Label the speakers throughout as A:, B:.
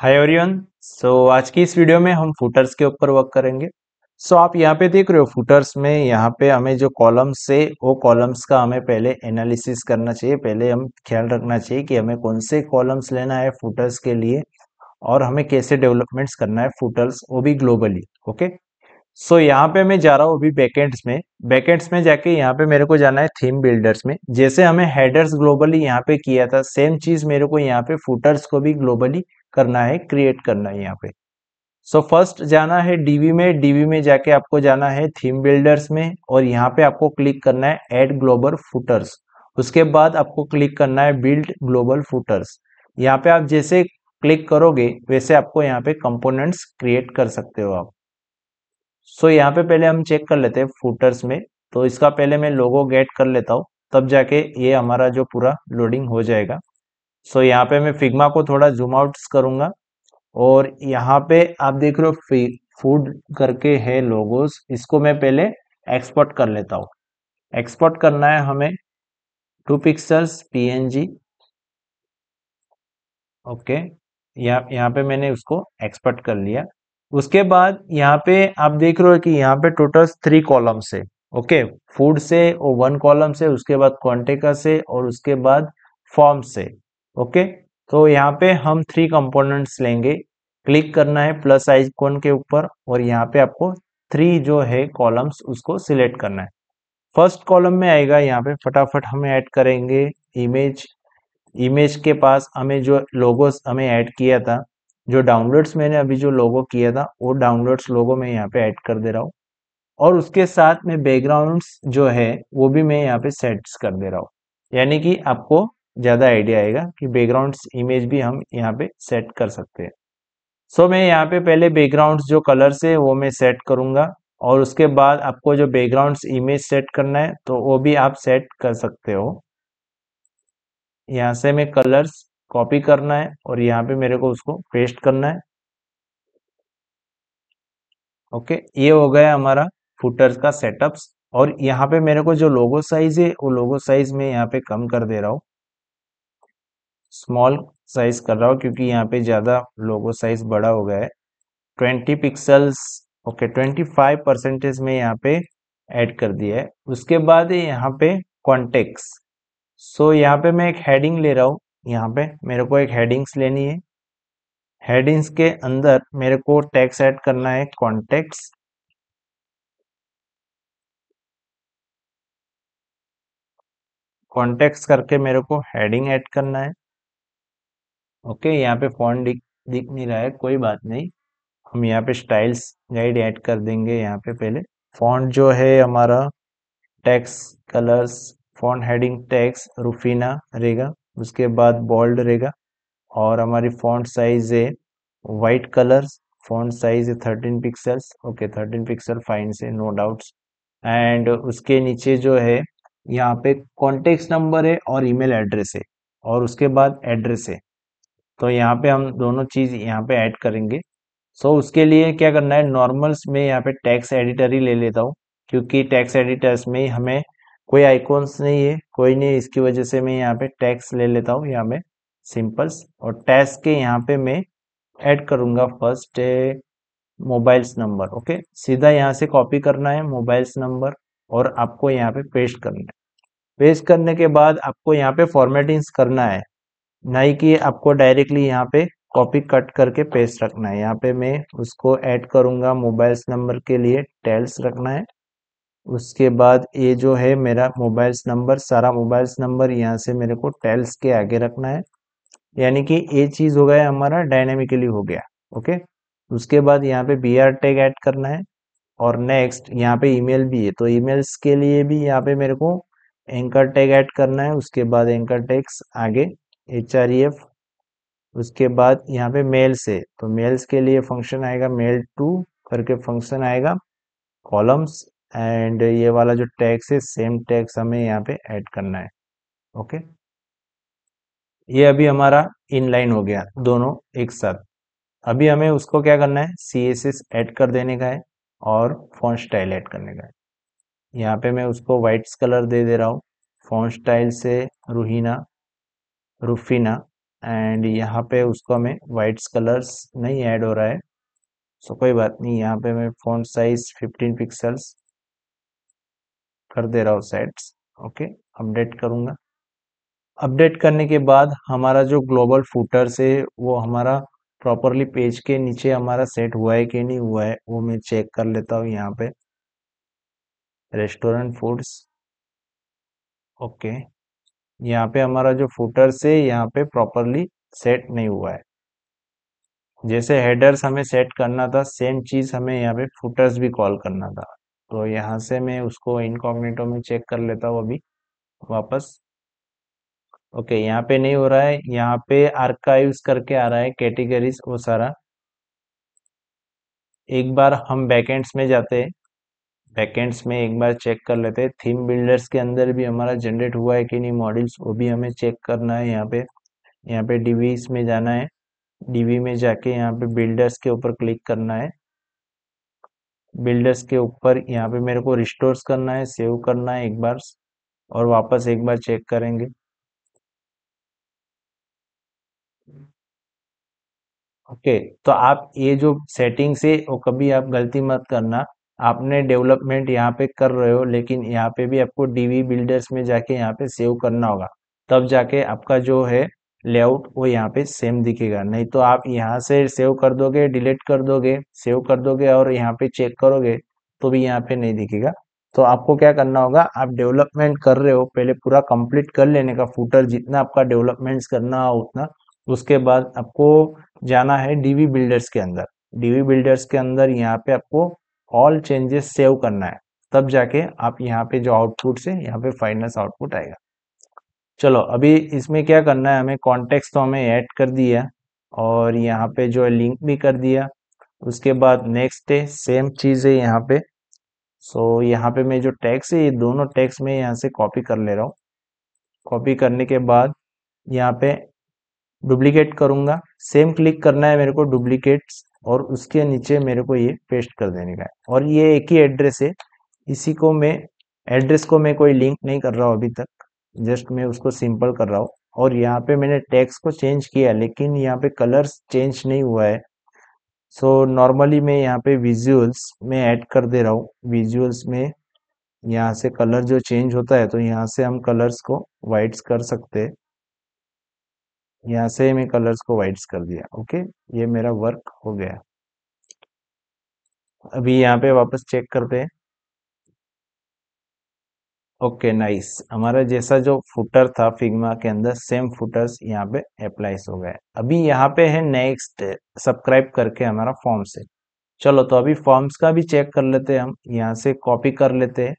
A: हाय Orion सो आज की इस वीडियो में हम फूटर्स के ऊपर वर्क करेंगे सो so, आप यहाँ पे देख रहे हो फूटर्स में यहाँ पे हमें जो कॉलम्स है वो कॉलम्स का हमें पहले एनालिसिस करना चाहिए पहले हम ख्याल रखना चाहिए कि हमें कौन से कॉलम्स लेना है फूटर्स के लिए और हमें कैसे डेवलपमेंट्स करना है फूटर्स वो भी globally okay okay? So so, यहाँ पे मैं जा रहा हूँ अभी बैकेंड्स में बैकेंड्स में जाके यहाँ पे मेरे को जाना है थीम बिल्डर्स में जैसे हमें हेडर्स ग्लोबली यहाँ पे किया था सेम चीज मेरे को यहाँ पे फुटर्स को भी ग्लोबली करना है क्रिएट करना है यहाँ पे सो so, फर्स्ट जाना है डीवी में डीवी में जाके आपको जाना है थीम बिल्डर्स में और यहाँ पे आपको क्लिक करना है एड ग्लोबल फुटर्स उसके बाद आपको क्लिक करना है बिल्ड ग्लोबल फुटर्स यहाँ पे आप जैसे क्लिक करोगे वैसे आपको यहाँ पे कंपोनेंट्स क्रिएट कर सकते हो आप सो यहाँ पे पहले हम चेक कर लेते हैं फूटर्स में तो इसका पहले मैं लोगो गेट कर लेता हूँ तब जाके ये हमारा जो पूरा लोडिंग हो जाएगा सो यहाँ पे मैं फिग्मा को थोड़ा जूम आउट करूंगा और यहाँ पे आप देख रहे हो फूड करके है लोगोस इसको मैं पहले एक्सपोर्ट कर लेता हूँ एक्सपोर्ट करना है हमें टू पिक्सल्स पीएनजी ओके यहाँ यहाँ पे मैंने उसको एक्सपोर्ट कर लिया उसके बाद यहाँ पे आप देख रहे हो कि यहाँ पे टोटल थ्री कॉलम से ओके फूड से और वन कॉलम से उसके बाद क्वांटेका से और उसके बाद फॉर्म से ओके तो यहाँ पे हम थ्री कंपोनेंट्स लेंगे क्लिक करना है प्लस आइकॉन के ऊपर और यहाँ पे आपको थ्री जो है कॉलम्स उसको सिलेक्ट करना है फर्स्ट कॉलम में आएगा यहाँ पे फटाफट हम ऐड करेंगे इमेज इमेज के पास हमें जो लोगोस हमें ऐड किया था जो डाउनलोड्स मैंने अभी जो लोगो किया था वो डाउनलोड्स लोगो मैं यहाँ पे ऐड कर दे रहा हूँ और उसके साथ में बैकग्राउंड्स जो है वो भी मैं यहाँ पे सेट्स कर दे रहा हूँ यानी कि आपको ज़्यादा आइडिया आएगा कि बैकग्राउंड्स इमेज भी हम यहाँ पे सेट कर सकते हैं सो so, मैं यहाँ पे पहले बैकग्राउंड्स जो कलर्स है वो मैं सेट करूँगा और उसके बाद आपको जो बैकग्राउंड्स इमेज सेट करना है तो वो भी आप सेट कर सकते हो यहाँ से मैं कलर्स कॉपी करना है और यहाँ पे मेरे को उसको पेस्ट करना है ओके ये हो गया हमारा फुटर्स का सेटअप्स और यहाँ पे मेरे को जो लोगो साइज है वो लोगो साइज में यहाँ पे कम कर दे रहा हूँ स्मॉल साइज कर रहा हूँ क्योंकि यहाँ पे ज़्यादा लोगो साइज बड़ा हो गया है twenty pixels okay twenty five percentage में यहाँ पे ऐड कर दिया है उसके बाद यहाँ पे कॉन्टेक्स सो so, यहाँ पे मैं एक हेडिंग ले रहा हूँ यहाँ पे मेरे को एक हेडिंग्स लेनी है हेडिंग्स के अंदर मेरे को टैक्स ऐड करना है कॉन्टेक्ट कॉन्टेक्ट करके मेरे को हेडिंग ऐड करना है ओके यहाँ पे फोन दिख दिख नहीं रहा है कोई बात नहीं हम यहाँ पे स्टाइल्स गाइड ऐड कर देंगे यहाँ पे पहले फॉन्ट जो है हमारा text colours font heading text Rufina रहेगा उसके बाद बॉल्ड रहेगा और हमारी फॉन्ट साइज है वाइट कलर फॉन्ट साइज है thirteen pixels okay thirteen pixel fine से नो डाउट्स एंड उसके नीचे जो है यहाँ पे कॉन्टेक्ट नंबर है और ईमेल एड्रेस है और उसके बाद एड्रेस है तो यहाँ पे हम दोनों चीज़ यहाँ पे ऐड करेंगे सो so, उसके लिए क्या करना है नॉर्मल्स में यहाँ पे टैक्स एडिटर ही ले लेता हूँ क्योंकि टैक्स एडिटर्स में हमें कोई आइकॉन्स नहीं है कोई नहीं इसकी वजह से मैं यहाँ पे टैक्स ले लेता हूँ यहाँ में सिंपल्स और टैक्स के यहाँ पे मैं ऐड करूँगा फर्स्ट मोबाइल्स नंबर ओके सीधा यहाँ से कॉपी करना है मोबाइल्स नंबर और आपको यहाँ पे पेस्ट करना है पेस्ट करने के बाद आपको यहाँ पे फॉर्मेटिंग करना है नहीं कि आपको डायरेक्टली यहाँ पे कॉपी कट करके पेस्ट रखना है यहाँ पे मैं उसको ऐड करूँगा मोबाइल्स नंबर के लिए टेल्स रखना है उसके बाद ये जो है मेरा मोबाइल्स नंबर सारा मोबाइल्स नंबर यहाँ से मेरे को टेल्स के आगे रखना है यानी कि ये चीज़ हो गया हमारा डायनेमिकली हो गया ओके उसके बाद यहाँ पे बी आर टैग ऐड करना है और नेक्स्ट यहाँ पे ईमेल भी है तो ईमेल्स के लिए भी यहाँ पे मेरे को एंकर टैग ऐड करना है उसके बाद एंकर टैग्स आगे एच आर ई एफ उसके बाद यहाँ पे मेल्स है तो मेल्स के लिए फंक्शन आएगा मेल टू करके फंक्शन आएगा कॉलम्स एंड ये वाला जो टैक्स है सेम टैक्स हमें यहाँ पे ऐड करना है ओके ये अभी हमारा इनलाइन हो गया दोनों एक साथ अभी हमें उसको क्या करना है सी एस एस एड कर देने का है और फॉन्ट स्टाइल ऐड करने का है यहाँ पे मैं उसको व्हाइट कलर दे दे रहा हूँ फॉन्ट स्टाइल से रूहीना रूफीना एंड यहाँ पे उसको हमें व्हाइट कलर्स नहीं ऐड हो रहा है सो so, कोई बात नहीं यहाँ पे मैं फॉन्ट साइज 15 पिक्सल्स कर दे रहा हूँ सेट्स ओके अपडेट करूंगा अपडेट करने के बाद हमारा जो ग्लोबल फूटर से वो हमारा प्रॉपरली पेज के नीचे हमारा सेट हुआ है कि नहीं हुआ है वो मैं चेक कर लेता हूँ यहाँ पे रेस्टोरेंट फूड्स ओके यहाँ पे हमारा जो फूटर से यहाँ पे प्रॉपरली सेट नहीं हुआ है जैसे हेडर्स हमें सेट करना था सेम चीज़ हमें यहाँ पे फूटर्स भी कॉल करना था तो यहाँ से मैं उसको इनकॉग्नेटो में चेक कर लेता हूँ अभी वापस ओके यहाँ पे नहीं हो रहा है यहाँ पे आर्काइव्स करके आ रहा है कैटेगरीज वो सारा एक बार हम बैकेंड्स में जाते हैं बैकेंड्स में एक बार चेक कर लेते हैं थीम बिल्डर्स के अंदर भी हमारा जनरेट हुआ है कि नहीं मॉडल्स वो भी हमें चेक करना है यहाँ पे यहाँ पे डीवीस में जाना है डीवी में जाके यहाँ पे बिल्डर्स के ऊपर क्लिक करना है बिल्डर्स के ऊपर यहाँ पे मेरे को रिस्टोर्स करना है सेव करना है एक बार और वापस एक बार चेक करेंगे ओके okay, तो आप ये जो सेटिंग्स है वो कभी आप गलती मत करना आपने डेवलपमेंट यहाँ पे कर रहे हो लेकिन यहाँ पे भी आपको डीवी बिल्डर्स में जाके यहाँ पे सेव करना होगा तब जाके आपका जो है लेआउट वो यहाँ पे सेम दिखेगा नहीं तो आप यहाँ से सेव कर दोगे डिलीट कर दोगे सेव कर दोगे और यहाँ पे चेक करोगे तो भी यहाँ पे नहीं दिखेगा तो आपको क्या करना होगा आप डेवलपमेंट कर रहे हो पहले पूरा कंप्लीट कर लेने का फूटर जितना आपका डेवलपमेंट्स करना हो उतना उसके बाद आपको जाना है डीवी बिल्डर्स के अंदर डीवी बिल्डर्स के अंदर यहाँ पे आपको ऑल चेंजेस सेव करना है तब जाके आप यहाँ पे जो आउटपुट से यहाँ पे फाइनल आउटपुट आएगा चलो अभी इसमें क्या करना है हमें कॉन्टेक्स्ट तो हमें ऐड कर दिया और यहाँ पे जो है लिंक भी कर दिया उसके बाद नेक्स्ट है सेम चीज़ है यहाँ पे सो so, यहाँ पे मैं जो टैक्स है ये दोनों टैक्स में यहाँ से कॉपी कर ले रहा हूँ कॉपी करने के बाद यहाँ पे डुप्लीकेट करूँगा सेम क्लिक करना है मेरे को डुप्लीकेट्स और उसके नीचे मेरे को ये पेस्ट कर देने का है और ये एक ही एड्रेस है इसी को मैं एड्रेस को मैं कोई लिंक नहीं कर रहा हूँ अभी तक जस्ट मैं उसको सिंपल कर रहा हूँ और यहाँ पे मैंने टेक्स्ट को चेंज किया लेकिन यहाँ पे कलर्स चेंज नहीं हुआ है सो so, नॉर्मली मैं यहाँ पे विजुअल्स में ऐड कर दे रहा हूँ विजुअल्स में यहाँ से कलर जो चेंज होता है तो यहाँ से हम कलर्स को वाइट्स कर सकते हैं यहाँ से मैं कलर्स को वाइट्स कर दिया ओके ये मेरा वर्क हो गया अभी यहाँ पे वापस चेक करते हैं ओके नाइस हमारा जैसा जो फुटर था फिग्मा के अंदर सेम फुटर्स यहाँ पे अप्लाइज हो गए अभी यहाँ पे है नेक्स्ट सब्सक्राइब करके हमारा फॉर्म से चलो तो अभी फॉर्म्स का भी चेक कर लेते हैं हम यहाँ से कॉपी कर लेते हैं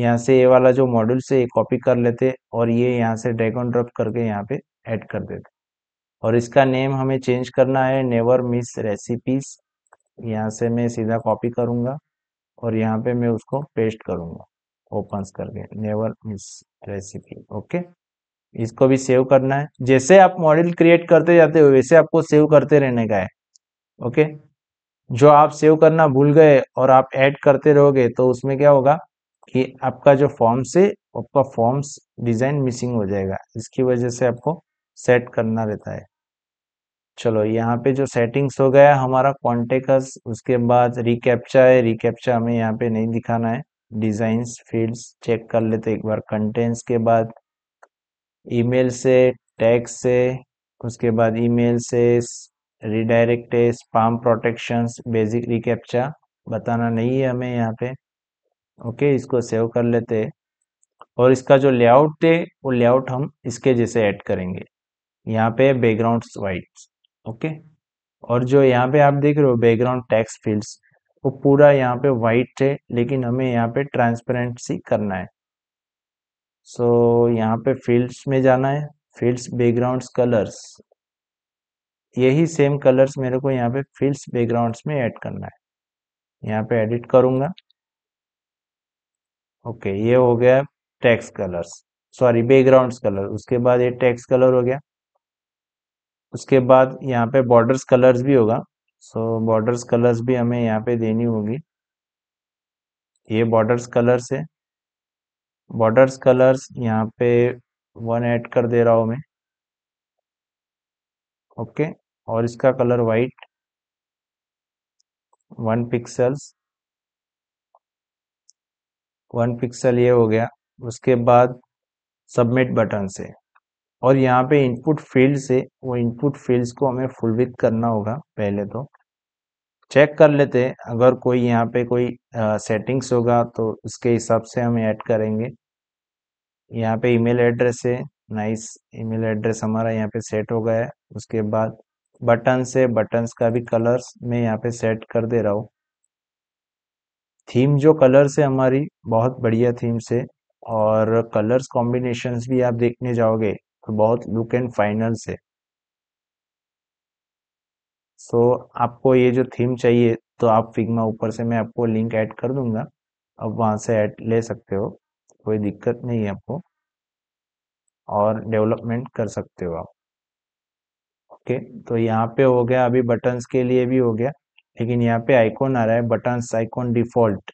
A: यहाँ से ये वाला जो मॉड्यूल से ये कॉपी कर लेते और ये यहाँ से ड्रैग एंड ड्रॉप करके यहाँ पे ऐड कर देते और इसका नेम हमें चेंज करना है नेवर मिस रेसिपीज यहाँ से मैं सीधा कॉपी करूँगा और यहाँ पे मैं उसको पेस्ट करूँगा ओपन कर गए नेवर मिस रेसिपी ओके इसको भी सेव करना है जैसे आप मॉडल क्रिएट करते जाते हो वैसे आपको सेव करते रहने का है ओके जो आप सेव करना भूल गए और आप ऐड करते रहोगे तो उसमें क्या होगा कि आपका जो फॉर्म से आपका फॉर्म्स डिजाइन मिसिंग हो जाएगा इसकी वजह से आपको सेट करना रहता है चलो यहाँ पे जो सेटिंग्स हो गया हमारा कॉन्टेक्ट उसके बाद रिकैप्चा है रिकैप्चा हमें यहाँ पे नहीं दिखाना है डिजाइन फील्ड्स चेक कर लेते एक बार कंटेंट्स के बाद ईमेल से टैग से उसके बाद ईमेल से रिडायरेक्ट है स्पाम प्रोटेक्शन बेसिक रिकेप्चा बताना नहीं है हमें यहाँ पे ओके इसको सेव कर लेते और इसका जो लेआउट है वो लेआउट हम इसके जैसे ऐड करेंगे यहाँ पे बैकग्राउंड वाइट ओके और जो यहाँ पे आप देख रहे हो बैकग्राउंड टैक्स फील्ड्स वो पूरा यहाँ पे वाइट है लेकिन हमें यहाँ पे सी करना है सो so, यहाँ पे फील्ड्स में जाना है फील्ड्स बैकग्राउंड्स कलर्स यही सेम कलर्स मेरे को यहाँ पे फील्ड्स बैकग्राउंड्स में ऐड करना है यहाँ पे एडिट करूंगा ओके okay, ये हो गया text colours sorry backgrounds colour उसके बाद ये टैक्स कलर हो गया उसके बाद यहाँ पे बॉर्डर्स कलर्स भी होगा सो बॉर्डर्स कलर्स भी हमें यहाँ पे देनी होगी ये बॉर्डर्स कलर्स है बॉर्डर्स कलर्स यहाँ पे वन ऐड कर दे रहा हूँ मैं ओके और इसका colour white one pixels one pixel ये हो गया उसके बाद सबमिट बटन से और यहाँ पे इनपुट फील्ड से वो इनपुट फील्ड्स को हमें फुलवित करना होगा पहले तो चेक कर लेते हैं अगर कोई यहाँ पे कोई सेटिंग्स होगा तो उसके हिसाब से हम ऐड करेंगे यहाँ पे ईमेल एड्रेस है नाइस ईमेल एड्रेस हमारा यहाँ पे सेट हो गया है उसके बाद बटन से बटन्स का भी कलर्स मैं यहाँ पे सेट कर दे रहा हूँ थीम जो कलर से हमारी बहुत बढ़िया थीम से और कलर्स कॉम्बिनेशंस भी आप देखने जाओगे तो बहुत लुक एंड फाइनल से सो so, आपको ये जो थीम चाहिए तो आप फिग्मा ऊपर से मैं आपको लिंक ऐड कर दूंगा अब वहां से ऐड ले सकते हो कोई दिक्कत नहीं है आपको और डेवलपमेंट कर सकते हो आप ओके okay, तो यहाँ पे हो गया अभी बटन्स के लिए भी हो गया लेकिन यहाँ पे आइकॉन आ रहा है बटन्स आइकॉन डिफॉल्ट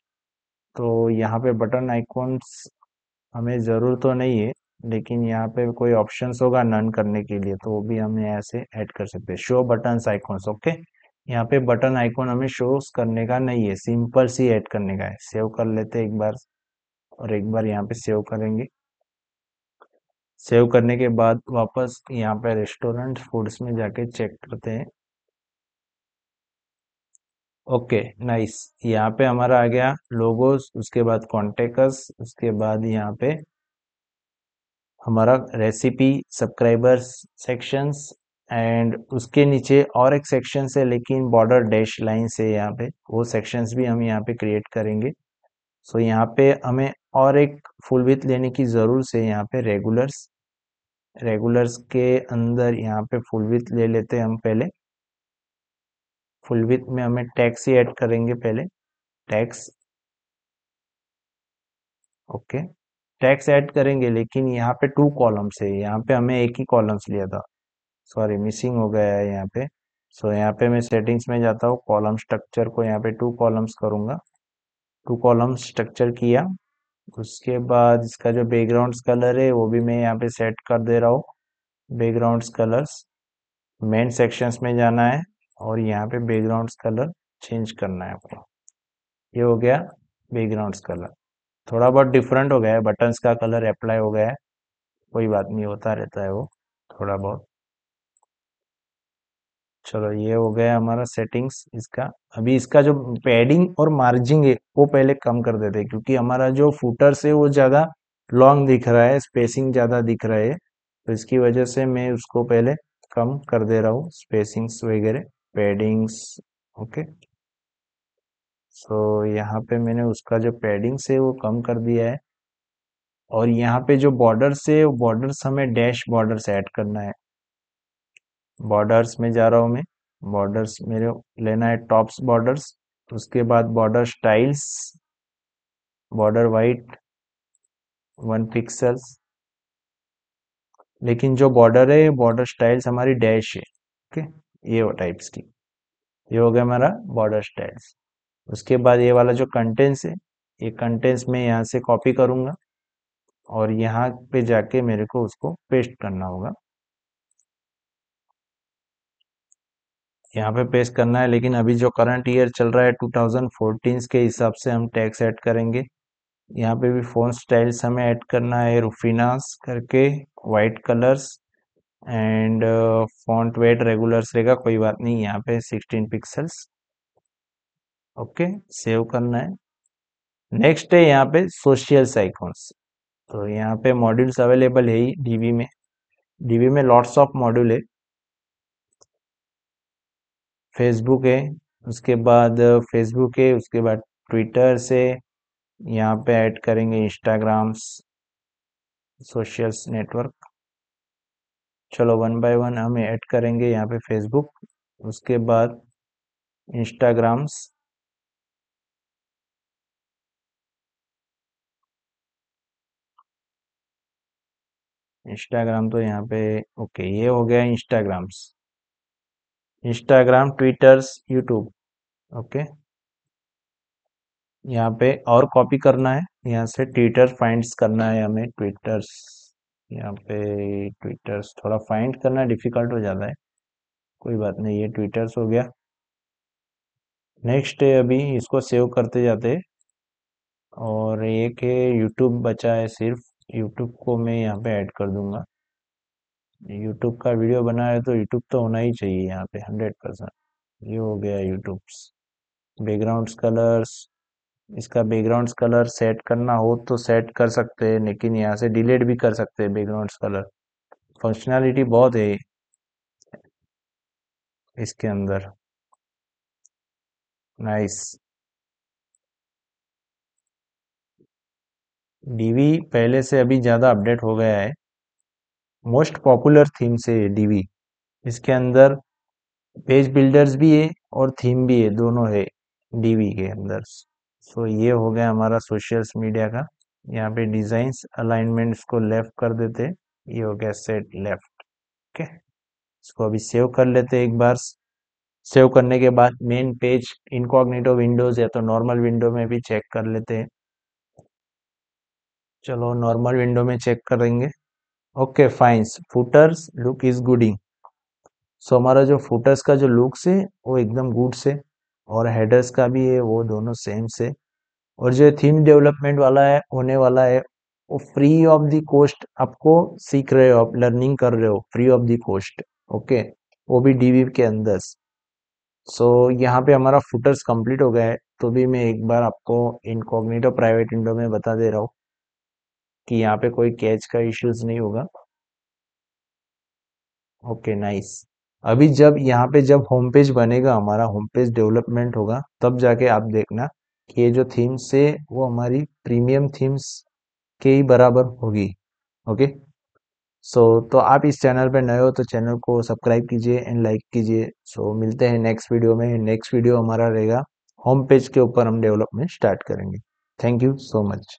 A: तो यहाँ पे बटन आइकॉन्स हमें ज़रूर तो नहीं है लेकिन यहाँ पे कोई ऑप्शन होगा नन करने के लिए तो वो भी हम ऐसे ऐड कर सकते हैं शो बटन आइकॉन्स ओके यहाँ पे बटन आइकॉन हमें शो करने का नहीं है सिंपल सी ऐड करने का है सेव कर लेते एक बार और एक बार यहाँ पे सेव करेंगे सेव करने के बाद वापस यहाँ पे रेस्टोरेंट फूड्स में जाके चेक करते हैं ओके नाइस यहाँ पे हमारा आ गया लोगोस उसके बाद कॉन्टेक्ट उसके बाद यहाँ पे हमारा रेसिपी सब्सक्राइबर्स सेक्शंस एंड उसके नीचे और एक सेक्शन है लेकिन बॉर्डर डैश लाइन से यहाँ पे वो सेक्शंस भी हम यहाँ पे क्रिएट करेंगे सो so, यहाँ पे हमें और एक फुल विथ लेने की ज़रूर से यहाँ पे रेगुलर्स रेगुलर्स के अंदर यहाँ पे फुल विथ ले लेते हैं हम पहले फुल विथ में हमें टैक्स ही ऐड करेंगे पहले text okay okay. Text add करेंगे लेकिन यहाँ पे टू कॉलम्स है यहाँ पे हमें एक ही कॉलम्स लिया था सॉरी मिसिंग हो गया है यहाँ पे सो so, यहाँ पे मैं सेटिंग्स में जाता हूँ कॉलम स्ट्रक्चर को यहाँ पे टू कॉलम्स करूंगा टू कॉलम स्ट्रक्चर किया उसके बाद इसका जो बैकग्राउंड कलर है वो भी मैं यहाँ पे सेट कर दे रहा हूँ बैकग्राउंड कलर्स मेन सेक्शंस में जाना है और यहाँ पे बैकग्राउंड कलर चेंज करना है आपको ये हो गया बैकग्राउंड कलर थोड़ा बहुत डिफरेंट हो गया है बटन्स का कलर अप्लाई हो गया है कोई बात नहीं होता रहता है वो थोड़ा बहुत चलो ये हो गया हमारा सेटिंग्स इसका अभी इसका जो पैडिंग और मार्जिंग है वो पहले कम कर देते हैं क्योंकि हमारा जो फूटर से वो ज़्यादा लॉन्ग दिख रहा है स्पेसिंग ज़्यादा दिख रहा है तो इसकी वजह से मैं उसको पहले कम कर दे रहा हूँ स्पेसिंग्स वगैरह पैडिंग्स ओके सो तो so, यहाँ पे मैंने उसका जो पैडिंग से वो कम कर दिया है और यहाँ पे जो बॉर्डर है वो बॉर्डर्स हमें डैश बॉर्डर्स ऐड करना है बॉर्डर्स में जा रहा हूँ मैं बॉर्डर्स मेरे लेना है टॉप्स बॉर्डर्स उसके बाद border styles border white one pixels लेकिन जो बॉर्डर है बॉर्डर स्टाइल्स हमारी डैश है ओके ये टाइप्स की ये हो गया हमारा बॉर्डर स्टाइल्स उसके बाद ये वाला जो कंटेंट्स है ये कंटेंट्स मैं यहाँ से कॉपी करूँगा और यहाँ पे जाके मेरे को उसको पेस्ट करना होगा यहाँ पे पेस्ट करना है लेकिन अभी जो करंट ईयर चल रहा है 2014 के हिसाब से हम टैक्स ऐड करेंगे यहाँ पे भी फोन स्टाइल्स हमें ऐड करना है रूफिनास करके white colours and font weight regulars रहेगा कोई बात नहीं यहाँ पे 16 पिक्सल्स ओके सेव करना है नेक्स्ट है यहाँ पे सोशल साइकॉन्स तो यहाँ पे मॉड्यूल्स अवेलेबल है ही डीवी में डीवी में लॉट्स ऑफ मॉड्यूल है फेसबुक है उसके बाद फेसबुक है उसके बाद ट्विटर से यहाँ पे ऐड करेंगे इंस्टाग्राम्स सोशल नेटवर्क चलो वन बाय वन हम ऐड करेंगे यहाँ पे फेसबुक उसके बाद इंस्टाग्राम्स इंस्टाग्राम तो यहाँ पे ओके ये हो गया Instagrams Instagram Twitters YouTube okay यहाँ पे और कॉपी करना है यहाँ से ट्विटर फाइंड्स करना है हमें ट्विटर्स यहाँ पे ट्विटर्स थोड़ा फाइंड करना डिफिकल्ट हो जाता है कोई बात नहीं ये ट्विटर्स हो गया नेक्स्ट अभी इसको सेव करते जाते और एक है यूट्यूब बचा है सिर्फ यूट्यूब को मैं यहाँ पे ऐड कर दूंगा यूट्यूब का वीडियो बना है तो यूट्यूब तो होना ही चाहिए यहाँ पे हंड्रेड परसेंट ये हो गया यूट्यूब बैकग्राउंड कलर्स इसका बैकग्राउंड कलर सेट करना हो तो सेट कर सकते हैं लेकिन यहाँ से डिलीट भी कर सकते हैं बैकग्राउंड कलर फंक्शनैलिटी बहुत है इसके अंदर नाइस डीवी पहले से अभी ज़्यादा अपडेट हो गया है मोस्ट पॉपुलर थीम से डीवी इसके अंदर पेज बिल्डर्स भी है और थीम भी है दोनों है डीवी के अंदर सो so, ये हो गया हमारा सोशल मीडिया का यहाँ पे डिजाइंस अलाइनमेंट को लेफ्ट कर देते ये हो गया सेट लेफ्ट ओके इसको अभी सेव कर लेते एक बार सेव करने के बाद मेन पेज इनकॉग्निटो विंडोज या तो नॉर्मल विंडो में भी चेक कर लेते हैं चलो नॉर्मल विंडो में चेक करेंगे okay fines footers look is gooding so हमारा जो फूटर्स का जो लुक्स है वो एकदम गुड से और हेडर्स का भी है वो दोनों सेम से और जो थीम डेवलपमेंट वाला है होने वाला है वो फ्री ऑफ द कॉस्ट आपको सीख रहे हो आप लर्निंग कर रहे हो free of the cost okay वो भी डीवी के अंदर सो so, यहाँ पे हमारा फुटर्स कंप्लीट हो गया है तो भी मैं एक बार आपको इनकॉग्निटो प्राइवेट विंडो में बता दे रहा हूँ कि यहाँ पे कोई कैच का इश्यूज नहीं होगा ओके नाइस अभी जब यहाँ पे जब होम पेज बनेगा हमारा होम पेज डेवलपमेंट होगा तब जाके आप देखना कि ये जो थीम्स है वो हमारी प्रीमियम थीम्स के ही बराबर होगी ओके सो so, तो आप इस चैनल पे नए हो तो चैनल को सब्सक्राइब कीजिए एंड लाइक कीजिए सो so, मिलते हैं नेक्स्ट वीडियो में नेक्स्ट वीडियो हमारा रहेगा होम पेज के ऊपर हम डेवलपमेंट स्टार्ट करेंगे थैंक यू सो मच